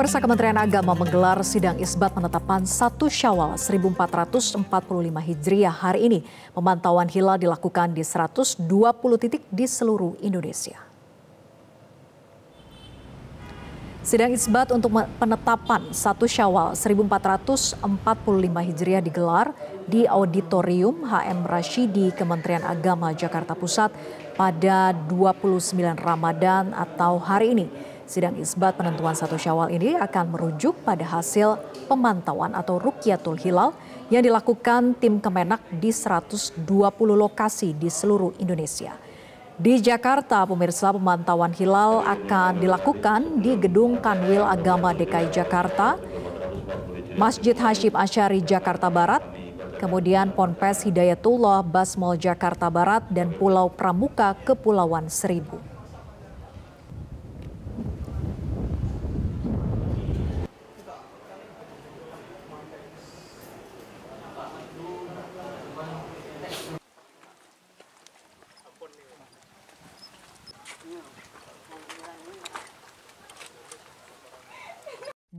Persa Kementerian Agama menggelar sidang isbat penetapan 1 Syawal 1445 Hijriah hari ini. Pemantauan hilal dilakukan di 120 titik di seluruh Indonesia. Sidang isbat untuk penetapan 1 Syawal 1445 Hijriah digelar di Auditorium HM Rashidi Kementerian Agama Jakarta Pusat pada 29 Ramadan atau hari ini. Sidang isbat penentuan satu syawal ini akan merujuk pada hasil pemantauan atau rukyatul hilal yang dilakukan tim Kemenak di 120 lokasi di seluruh Indonesia. Di Jakarta, pemirsa pemantauan hilal akan dilakukan di Gedung Kanwil Agama DKI Jakarta, Masjid Hashim Asyari Jakarta Barat, kemudian Ponpes Hidayatullah Basmol Jakarta Barat dan Pulau Pramuka Kepulauan Seribu.